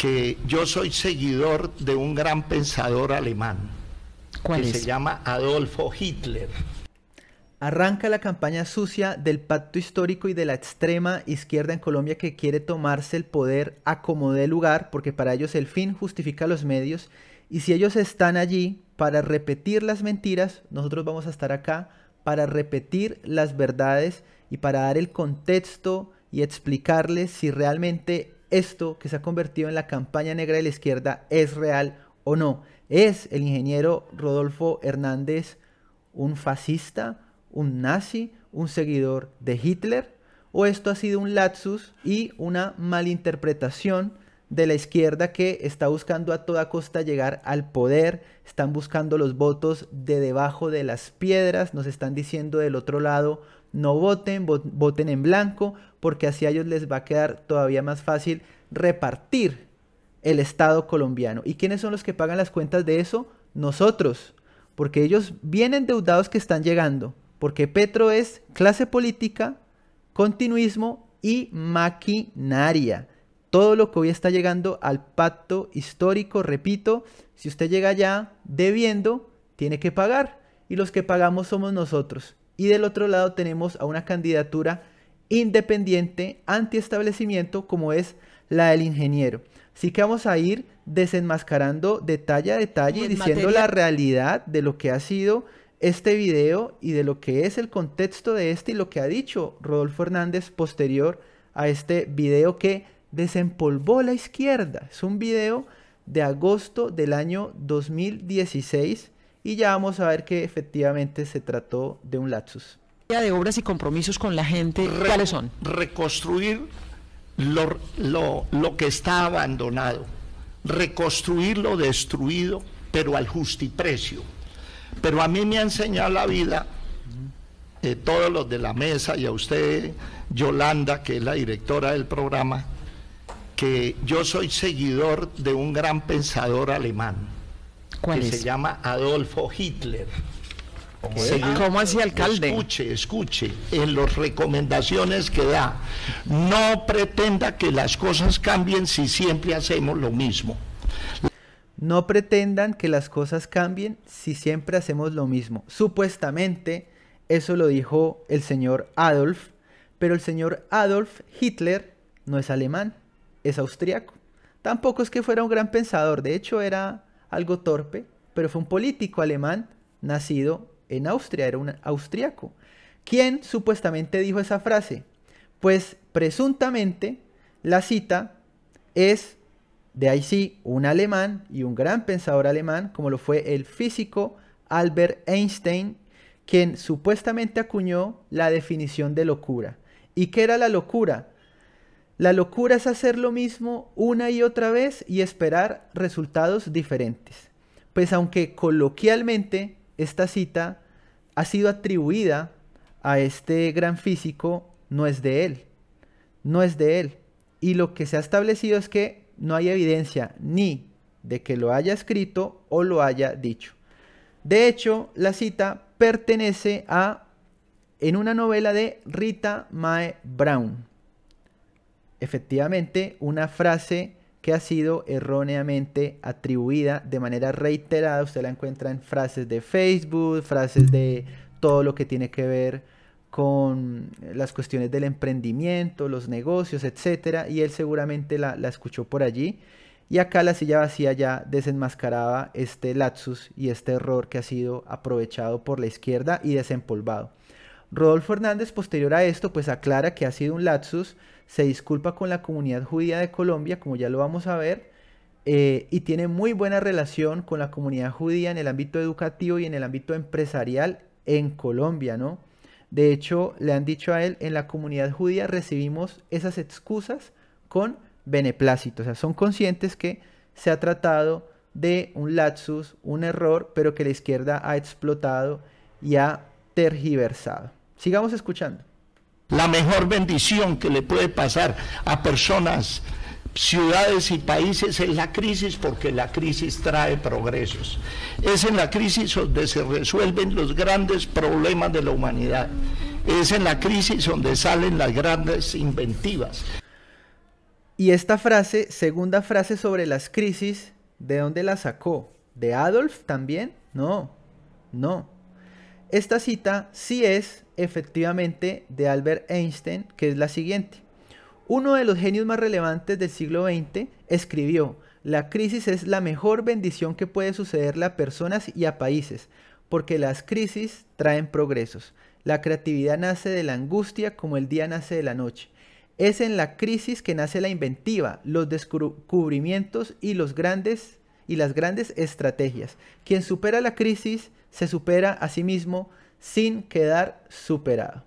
que yo soy seguidor de un gran pensador alemán que se llama Adolfo Hitler. Arranca la campaña sucia del pacto histórico y de la extrema izquierda en Colombia que quiere tomarse el poder a como dé lugar, porque para ellos el fin justifica los medios, y si ellos están allí para repetir las mentiras, nosotros vamos a estar acá para repetir las verdades y para dar el contexto y explicarles si realmente esto que se ha convertido en la campaña negra de la izquierda es real o no. ¿Es el ingeniero Rodolfo Hernández un fascista, un nazi, un seguidor de Hitler? ¿O esto ha sido un lapsus y una malinterpretación de la izquierda que está buscando a toda costa llegar al poder, están buscando los votos de debajo de las piedras, nos están diciendo del otro lado no voten, voten en blanco, porque así a ellos les va a quedar todavía más fácil repartir el Estado colombiano. ¿Y quiénes son los que pagan las cuentas de eso? Nosotros, porque ellos vienen endeudados que están llegando, porque Petro es clase política, continuismo y maquinaria. Todo lo que hoy está llegando al pacto histórico, repito, si usted llega allá debiendo, tiene que pagar. Y los que pagamos somos nosotros y del otro lado tenemos a una candidatura independiente antiestablecimiento como es la del ingeniero. Así que vamos a ir desenmascarando detalle a detalle, diciendo la realidad de lo que ha sido este video y de lo que es el contexto de este y lo que ha dicho Rodolfo Hernández posterior a este video que desempolvó la izquierda. Es un video de agosto del año 2016 y ya vamos a ver que efectivamente se trató de un lapsus. De obras y compromisos con la gente, ¿cuáles son? Reconstruir lo, que está abandonado, reconstruir lo destruido, pero al justiprecio. Pero a mí me ha enseñado la vida, eh, todos los de la mesa y a usted, Yolanda, que es la directora del programa, que yo soy seguidor de un gran pensador alemán que se llama Adolfo Hitler. ¿Cómo así, alcalde? Escuche, escuche, en las recomendaciones que da, no pretenda que las cosas cambien si siempre hacemos lo mismo. No pretendan que las cosas cambien si siempre hacemos lo mismo. Supuestamente, eso lo dijo el señor Adolf, pero el señor Adolf Hitler no es alemán, es austriaco. Tampoco es que fuera un gran pensador, de hecho era algo torpe, pero fue un político alemán nacido en Austria, era un austriaco, quien supuestamente dijo esa frase. Pues presuntamente la cita es de ahí sí un alemán y un gran pensador alemán, como lo fue el físico Albert Einstein, quien supuestamente acuñó la definición de locura. ¿Y qué era la locura? La locura es hacer lo mismo una y otra vez y esperar resultados diferentes. Pues aunque coloquialmente esta cita ha sido atribuida a este gran físico, no es de él. No es de él. Y lo que se ha establecido es que no hay evidencia ni de que lo haya escrito o lo haya dicho. De hecho, la cita pertenece a en una novela de Rita Mae Brown efectivamente una frase que ha sido erróneamente atribuida de manera reiterada. Usted la encuentra en frases de Facebook, frases de todo lo que tiene que ver con las cuestiones del emprendimiento, los negocios, etc. Y él seguramente la, escuchó por allí. Y acá la silla vacía ya desenmascaraba este lapsus y este error que ha sido aprovechado por la izquierda y desempolvado. Rodolfo Hernández, posterior a esto, pues aclara que ha sido un lapsus se disculpa con la comunidad judía de Colombia, como ya lo vamos a ver, eh, y tiene muy buena relación con la comunidad judía en el ámbito educativo y en el ámbito empresarial en Colombia, ¿no? De hecho, le han dicho a él, en la comunidad judía recibimos esas excusas con beneplácito, o sea, son conscientes que se ha tratado de un lapsus, un error, pero que la izquierda ha explotado y ha tergiversado. Sigamos escuchando la mejor bendición que le puede pasar a personas, ciudades y países es la crisis porque la crisis trae progresos. Es en la crisis donde se resuelven los grandes problemas de la humanidad. Es en la crisis donde salen las grandes inventivas. Y esta frase, segunda frase sobre las crisis, ¿de dónde la sacó? ¿De Adolf también? No, no. Esta cita sí es efectivamente de Albert Einstein, que es la siguiente. Uno de los genios más relevantes del siglo XX escribió, la crisis es la mejor bendición que puede sucederle a personas y a países, porque las crisis traen progresos. La creatividad nace de la angustia como el día nace de la noche. Es en la crisis que nace la inventiva, los descubrimientos y los grandes y las grandes estrategias. Quien supera la crisis se supera a sí mismo sin quedar superado.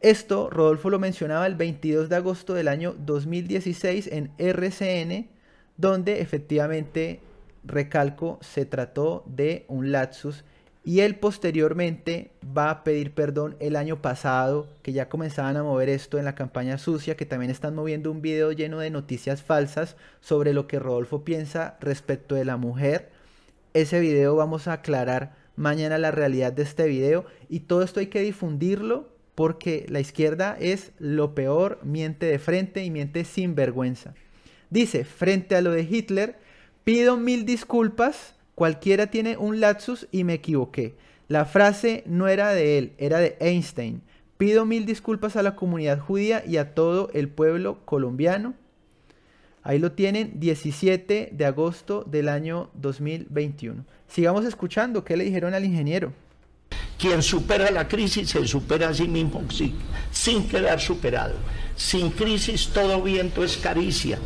Esto Rodolfo lo mencionaba el 22 de agosto del año 2016 en RCN, donde efectivamente, recalco, se trató de un lapsus y él posteriormente va a pedir perdón el año pasado, que ya comenzaban a mover esto en la campaña sucia, que también están moviendo un video lleno de noticias falsas sobre lo que Rodolfo piensa respecto de la mujer. Ese video vamos a aclarar mañana la realidad de este video. Y todo esto hay que difundirlo porque la izquierda es lo peor, miente de frente y miente sin vergüenza. Dice, frente a lo de Hitler, pido mil disculpas, cualquiera tiene un lapsus y me equivoqué. La frase no era de él, era de Einstein. Pido mil disculpas a la comunidad judía y a todo el pueblo colombiano. Ahí lo tienen, 17 de agosto del año 2021. Sigamos escuchando qué le dijeron al ingeniero. Quien supera la crisis se supera a sí mismo sin, quedar superado. Sin crisis todo viento es caricia.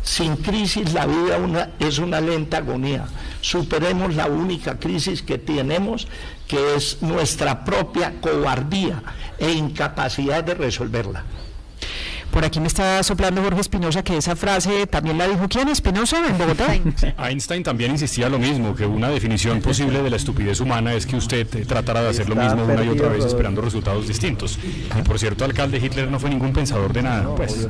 Sin crisis la vida es una lenta agonía. Superemos la única crisis que tenemos, que es nuestra propia cobardía e incapacidad de resolverla. Por aquí me está soplando Jorge Espinosa que esa frase también la dijo quién, Espinosa, en Bogotá. Einstein. también insistía lo mismo, que una definición posible de la estupidez humana es que usted eh, tratara de hacer lo mismo una y otra vez esperando resultados distintos. Y por cierto, alcalde, Hitler no fue ningún pensador de nada. Pues.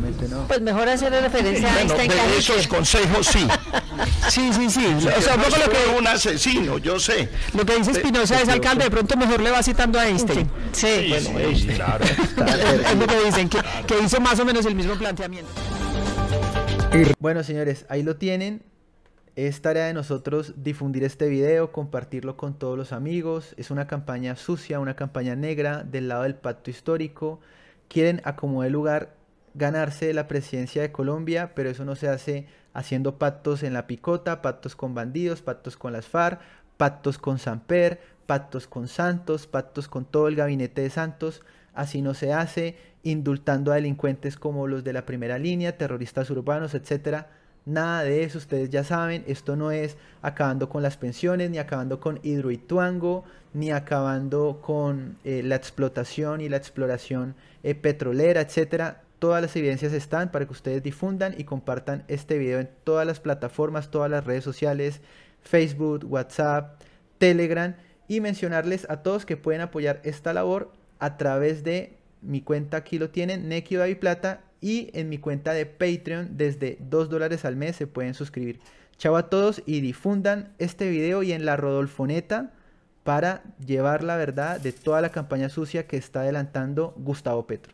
pues, mejor hacer referencia a Einstein. Bueno, de esos consejos sí. Sí, sí, sí. O lo que... un asesino, yo sé. Lo que dice Espinosa es alcalde, de pronto mejor le va citando a Einstein. Sí, bueno, claro. es lo que dicen, que, que hizo más o menos el mismo planteamiento. Bueno, señores, ahí lo tienen. Es tarea de nosotros difundir este video, compartirlo con todos los amigos. Es una campaña sucia, una campaña negra del lado del pacto histórico. Quieren acomodar lugar ganarse la presidencia de Colombia, pero eso no se hace haciendo pactos en la picota, pactos con bandidos, pactos con las FARC, pactos con Samper, pactos con Santos, pactos con todo el gabinete de Santos. Así no se hace, indultando a delincuentes como los de la primera línea, terroristas urbanos, etcétera. Nada de eso, ustedes ya saben, esto no es acabando con las pensiones, ni acabando con Hidroituango, ni acabando con eh, la explotación y la exploración eh, petrolera, etcétera todas las evidencias están para que ustedes difundan y compartan este video en todas las plataformas, todas las redes sociales, Facebook, WhatsApp, Telegram y mencionarles a todos que pueden apoyar esta labor a través de mi cuenta aquí lo tienen, Neki David Plata y en mi cuenta de Patreon desde 2 dólares al mes se pueden suscribir. Chao a todos y difundan este video y en la Rodolfoneta para llevar la verdad de toda la campaña sucia que está adelantando Gustavo Petro.